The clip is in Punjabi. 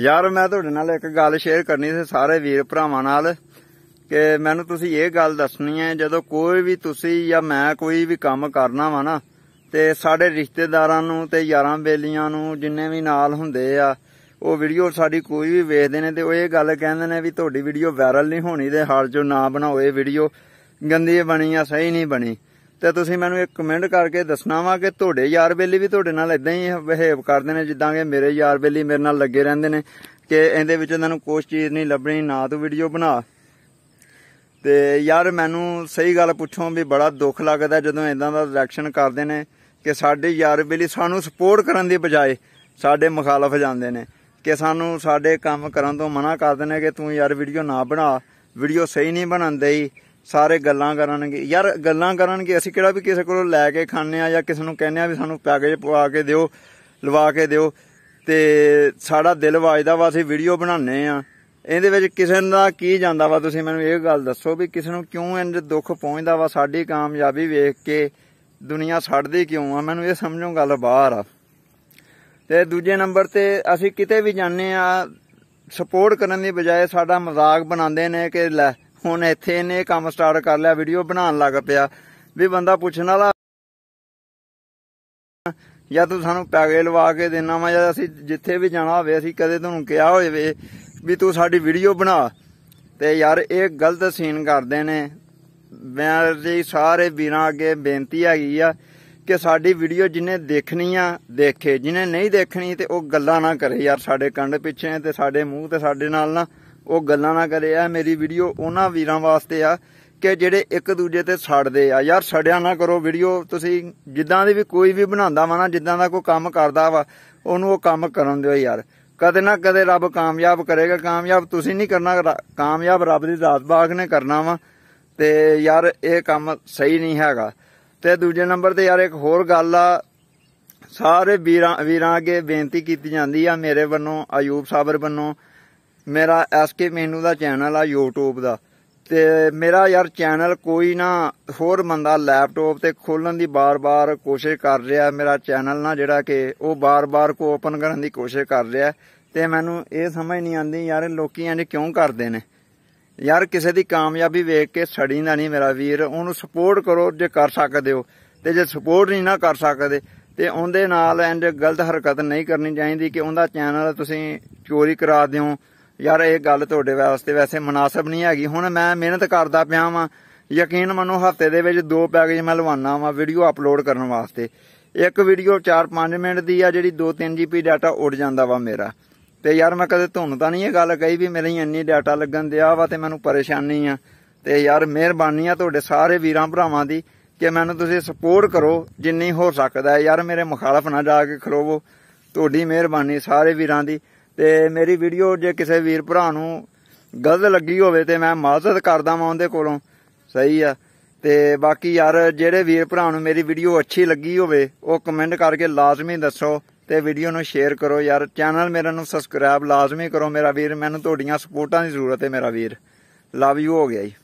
ਯਾਰ ਮੈਂ ਤੁਹਾਡੇ ਨਾਲ ਇੱਕ ਗੱਲ ਸ਼ੇਅਰ ਕਰਨੀ ਸੀ ਸਾਰੇ ਵੀਰ ਭਰਾਵਾਂ ਨਾਲ ਕਿ ਮੈਨੂੰ ਤੁਸੀਂ ਇਹ ਗੱਲ ਦੱਸਣੀ ਹੈ ਜਦੋਂ ਕੋਈ ਵੀ ਤੁਸੀਂ ਜਾਂ ਮੈਂ ਕੋਈ ਵੀ ਕੰਮ ਕਰਨਾ ਵਾ ਨਾ ਤੇ ਸਾਡੇ ਰਿਸ਼ਤੇਦਾਰਾਂ ਨੂੰ ਤੇ ਯਾਰਾਂ ਬੇਲੀਆਂ ਨੂੰ ਜਿੰਨੇ ਵੀ ਨਾਲ ਹੁੰਦੇ ਆ ਉਹ ਵੀਡੀਓ ਸਾਡੀ ਕੋਈ ਵੀ ਵੇਖਦੇ ਨੇ ਤੇ ਉਹ ਇਹ ਗੱਲ ਕਹਿੰਦੇ ਨੇ ਵੀ ਤੁਹਾਡੀ ਵੀਡੀਓ ਵਾਇਰਲ ਨਹੀਂ ਹੋਣੀ ਤੇ ਹਾਲ ਜੋ ਨਾ ਬਣਾਓ ਇਹ ਵੀਡੀਓ ਗੰਦੀ ਬਣੀ ਆ ਸਹੀ ਨਹੀਂ ਬਣੀ ਤੇ ਤੁਸੀਂ ਮੈਨੂੰ ਇੱਕ ਕਮੈਂਟ ਕਰਕੇ ਦੱਸਣਾ ਵਾ ਕਿ ਤੁਹਾਡੇ ਯਾਰ ਬੇਲੀ ਵੀ ਤੁਹਾਡੇ ਨਾਲ ਇਦਾਂ ਹੀ ਬਿਹੇਵ ਕਰਦੇ ਨੇ ਜਿੱਦਾਂ ਕਿ ਮੇਰੇ ਯਾਰ ਬੇਲੀ ਮੇਰੇ ਨਾਲ ਲੱਗੇ ਰਹਿੰਦੇ ਨੇ ਕਿ ਇਹਦੇ ਵਿੱਚ ਉਹਨਾਂ ਨੂੰ ਕੋਈ ਚੀਜ਼ ਨਹੀਂ ਲੱਭਣੀ ਨਾ ਤੂੰ ਵੀਡੀਓ ਬਣਾ ਤੇ ਯਾਰ ਮੈਨੂੰ ਸਹੀ ਗੱਲ ਪੁੱਛੋ ਵੀ ਬੜਾ ਦੁੱਖ ਲੱਗਦਾ ਜਦੋਂ ਇਦਾਂ ਦਾ ਰਿਐਕਸ਼ਨ ਕਰਦੇ ਨੇ ਕਿ ਸਾਡੇ ਯਾਰ ਬੇਲੀ ਸਾਨੂੰ ਸਪੋਰਟ ਕਰਨ ਦੀ ਬਜਾਏ ਸਾਡੇ ਮੁਖਾਲਫ ਜਾਂਦੇ ਨੇ ਕਿ ਸਾਨੂੰ ਸਾਡੇ ਕੰਮ ਕਰਨ ਤੋਂ ਮਨਾ ਕਰਦੇ ਨੇ ਕਿ ਤੂੰ ਯਾਰ ਵੀਡੀਓ ਨਾ ਬਣਾ ਵੀਡੀਓ ਸਹੀ ਨਹੀਂ ਬਣਾਉਂਦੇ ਸਾਰੇ ਗੱਲਾਂ ਕਰਨਗੇ ਯਾਰ ਗੱਲਾਂ ਕਰਨਗੇ ਅਸੀਂ ਕਿਹੜਾ ਵੀ ਕਿਸੇ ਕੋਲੋਂ ਲੈ ਕੇ ਖਾਣੇ ਆ ਜਾਂ ਕਿਸੇ ਨੂੰ ਕਹਿੰਨੇ ਆ ਵੀ ਸਾਨੂੰ ਪੈਕੇਜ ਪਵਾ ਕੇ ਦਿਓ ਲਵਾ ਕੇ ਦਿਓ ਤੇ ਸਾਡਾ ਦਿਲ ਵਾਜਦਾ ਵਾ ਅਸੀਂ ਵੀਡੀਓ ਬਣਾਉਨੇ ਆ ਇਹਦੇ ਵਿੱਚ ਕਿਸੇ ਦਾ ਕੀ ਜਾਂਦਾ ਵਾ ਤੁਸੀਂ ਮੈਨੂੰ ਇਹ ਗੱਲ ਦੱਸੋ ਵੀ ਕਿਸੇ ਨੂੰ ਕਿਉਂ ਇੰਜ ਦੁੱਖ ਪਹੁੰਚਦਾ ਵਾ ਸਾਡੀ ਕਾਮਯਾਬੀ ਵੇਖ ਕੇ ਦੁਨੀਆ ਛੱਡਦੀ ਕਿਉਂ ਆ ਮੈਨੂੰ ਇਹ ਸਮਝੋ ਗੱਲ ਬਾਹਰ ਆ ਤੇ ਦੂਜੇ ਨੰਬਰ ਤੇ ਅਸੀਂ ਕਿਤੇ ਵੀ ਜਾਂਦੇ ਆ ਸਪੋਰਟ ਕਰਨ ਦੀ ਬਜਾਏ ਸਾਡਾ ਮਜ਼ਾਕ ਬਣਾਉਂਦੇ ਨੇ ਕਿ ਲੈ ਹੁਣ ਇੱਥੇ ਇਹਨੇ ਕੰਮ ਸਟਾਰਟ ਕਰ ਲਿਆ ਵੀਡੀਓ ਬਣਾਉਣ ਲੱਗ ਪਿਆ ਵੀ ਬੰਦਾ ਪੁੱਛਣ ਵਾਲਾ ਜਾਂ ਤੂੰ ਸਾਨੂੰ ਪੈਗੇ ਲਵਾ ਕੇ ਦੇਣਾ ਵਾ ਜਾਂ ਅਸੀਂ ਜਿੱਥੇ ਵੀ ਜਾਣਾ ਹੋਵੇ ਅਸੀਂ ਕਦੇ ਤੁਹਾਨੂੰ ਕਿਹਾ ਹੋਵੇ ਵੀ ਤੂੰ ਸਾਡੀ ਵੀਡੀਓ ਬਣਾ ਤੇ ਯਾਰ ਇਹ ਗਲਤ ਸੀਨ ਕਰਦੇ ਨੇ ਮੈਂ ਜੀ ਸਾਰੇ ਵੀਰਾਂ ਅੱਗੇ ਬੇਨਤੀ ਹੈਗੀ ਆ ਕਿ ਸਾਡੀ ਵੀਡੀਓ ਜਿਨੇ ਦੇਖਣੀ ਆ ਦੇਖੇ ਜਿਨੇ ਨਹੀਂ ਦੇਖਣੀ ਤੇ ਉਹ ਗੱਲਾਂ ਨਾ ਕਰੇ ਯਾਰ ਸਾਡੇ ਕੰਡ ਪਿੱਛੇ ਤੇ ਸਾਡੇ ਮੂੰਹ ਤੇ ਸਾਡੇ ਨਾਲ ਨਾ ਉਹ ਗੱਲਾਂ ਨਾ ਕਰੇ ਆ ਮੇਰੀ ਵੀਡੀਓ ਉਹਨਾਂ ਵੀਰਾਂ ਵਾਸਤੇ ਆ ਕਿ ਜਿਹੜੇ ਇੱਕ ਦੂਜੇ ਤੇ ਛੱਡਦੇ ਆ ਯਾਰ ਛੜਿਆ ਨਾ ਕਰੋ ਵੀਡੀਓ ਤੁਸੀਂ ਜਿੱਦਾਂ ਦੀ ਵੀ ਕੋਈ ਵੀ ਬਣਾਉਂਦਾ ਵਾ ਨਾ ਜਿੱਦਾਂ ਦਾ ਕੋਈ ਕੰਮ ਕਰਦਾ ਵਾ ਉਹਨੂੰ ਉਹ ਕੰਮ ਕਰਨ ਦਿਓ ਯਾਰ ਕਦੇ ਨਾ ਕਦੇ ਰੱਬ ਕਾਮਯਾਬ ਕਰੇਗਾ ਕਾਮਯਾਬ ਤੁਸੀਂ ਨਹੀਂ ਕਰਨਾ ਕਾਮਯਾਬ ਰੱਬ ਦੀ ਦਾਤ ਬਾਗ ਨੇ ਕਰਨਾ ਵਾ ਤੇ ਯਾਰ ਇਹ ਕੰਮ ਸਹੀ ਨਹੀਂ ਹੈਗਾ ਤੇ ਦੂਜੇ ਨੰਬਰ ਤੇ ਯਾਰ ਇੱਕ ਹੋਰ ਗੱਲ ਆ ਸਾਰੇ ਵੀਰਾਂ ਵੀਰਾਂ ਅੱਗੇ ਬੇਨਤੀ ਕੀਤੀ ਜਾਂਦੀ ਆ ਮੇਰੇ ਵੱਲੋਂ ਆਯੂਬ ਸਾਬਰ ਵੱਲੋਂ ਮੇਰਾ ਐਸਕੇ ਮੈਨੂ ਦਾ ਚੈਨਲ ਆ YouTube ਦਾ ਤੇ ਮੇਰਾ ਯਾਰ ਚੈਨਲ ਕੋਈ ਨਾ ਹੋਰ ਮੰਦਾ ਲੈਪਟਾਪ ਤੇ ਖੋਲਣ ਦੀ ਬਾਰ-ਬਾਰ ਕੋਸ਼ਿਸ਼ ਕਰ ਰਿਹਾ ਮੇਰਾ ਚੈਨਲ ਨਾ ਜਿਹੜਾ ਕਿ ਉਹ ਬਾਰ-ਬਾਰ ਕੋ ਓਪਨ ਕਰਨ ਦੀ ਕੋਸ਼ਿਸ਼ ਕਰ ਰਿਹਾ ਤੇ ਮੈਨੂੰ ਇਹ ਸਮਝ ਨਹੀਂ ਆਉਂਦੀ ਯਾਰ ਲੋਕੀ ਇੰਜ ਕਿਉਂ ਕਰਦੇ ਨੇ ਯਾਰ ਕਿਸੇ ਦੀ ਕਾਮਯਾਬੀ ਵੇਖ ਕੇ ਸੜੀਂਦਾ ਨਹੀਂ ਮੇਰਾ ਵੀਰ ਉਹਨੂੰ ਸਪੋਰਟ ਕਰੋ ਜੇ ਕਰ ਸਕਦੇ ਹੋ ਤੇ ਜੇ ਸਪੋਰਟ ਨਹੀਂ ਨਾ ਕਰ ਸਕਦੇ ਤੇ ਉਹਦੇ ਨਾਲ ਇੰਜ ਗਲਤ ਹਰਕਤ ਨਹੀਂ ਕਰਨੀ ਚਾਹੀਦੀ ਕਿ ਉਹਦਾ ਚੈਨਲ ਤੁਸੀਂ ਚੋਰੀ ਕਰਾ ਦਿਓ ਯਾਰ ਇਹ ਗੱਲ ਤੁਹਾਡੇ ਵਾਸਤੇ ਵੈਸੇ ਮناسب ਨਹੀਂ ਹੈਗੀ ਹੁਣ ਮੈਂ ਮਿਹਨਤ ਕਰਦਾ ਪਿਆ ਵਾਂ ਯਕੀਨ ਮੰਨੋ ਹਫਤੇ ਦੇ ਵਿੱਚ ਦੋ ਪੈਕੇਜ ਮੈਂ ਲਵਾਨਾ ਵਾਂ ਵੀਡੀਓ ਅਪਲੋਡ ਕਰਨ ਵਾਸਤੇ ਇੱਕ ਵੀਡੀਓ 4-5 ਮਿੰਟ ਦੀ ਆ ਜਿਹੜੀ 2-3 ਜੀਬੀ ਡਾਟਾ ਉੱਡ ਜਾਂਦਾ ਵਾ ਮੇਰਾ ਤੇ ਯਾਰ ਮੈਂ ਕਦੇ ਤੁਹਾਨੂੰ ਤਾਂ ਨਹੀਂ ਇਹ ਗੱਲ ਕਹੀ ਵੀ ਮੇਰੇ ਇੰਨੀ ਡਾਟਾ ਲੱਗਣ ਦਿਆ ਵਾ ਤੇ ਮੈਨੂੰ ਪਰੇਸ਼ਾਨੀ ਆ ਤੇ ਯਾਰ ਮਿਹਰਬਾਨੀ ਆ ਤੁਹਾਡੇ ਸਾਰੇ ਵੀਰਾਂ ਭਰਾਵਾਂ ਦੀ ਕਿ ਮੈਨੂੰ ਤੁਸੀਂ ਸਪੋਰਟ ਕਰੋ ਜਿੰਨੀ ਹੋ ਸਕਦਾ ਹੈ ਯਾਰ ਮੇਰੇ ਮੁਖਾਲਫ ਨਾ ਜਾ ਕੇ ਖਲੋਵੋ ਤੁਹਾਡੀ ਮਿਹਰਬਾਨੀ ਸਾਰੇ ਵੀਰਾਂ ਦੀ ਤੇ ਮੇਰੀ ਵੀਡੀਓ ਜੇ ਕਿਸੇ ਵੀਰ ਭਰਾ ਨੂੰ ਗਲਤ ਲੱਗੀ ਹੋਵੇ ਤੇ ਮੈਂ ਮਾਫ਼ਤ ਕਰਦਾ ਮੈਂ ਉਹਦੇ ਕੋਲੋਂ ਸਹੀ ਆ ਤੇ ਬਾਕੀ ਯਾਰ ਜਿਹੜੇ ਵੀਰ ਭਰਾ ਨੂੰ ਮੇਰੀ ਵੀਡੀਓ ਅੱਛੀ ਲੱਗੀ ਹੋਵੇ ਉਹ ਕਮੈਂਟ ਕਰਕੇ ਲਾਜ਼ਮੀ ਦੱਸੋ ਤੇ ਵੀਡੀਓ ਨੂੰ ਸ਼ੇਅਰ ਕਰੋ ਯਾਰ ਚੈਨਲ ਮੇਰਾ ਨੂੰ ਸਬਸਕ੍ਰਾਈਬ ਲਾਜ਼ਮੀ ਕਰੋ ਮੇਰਾ ਵੀਰ ਮੈਨੂੰ ਤੁਹਾਡੀਆਂ ਸਪੋਰਟਾਂ ਦੀ ਜ਼ਰੂਰਤ ਹੈ ਮੇਰਾ ਵੀਰ ਲਵ ਯੂ ਹੋ ਗਿਆ ਜੀ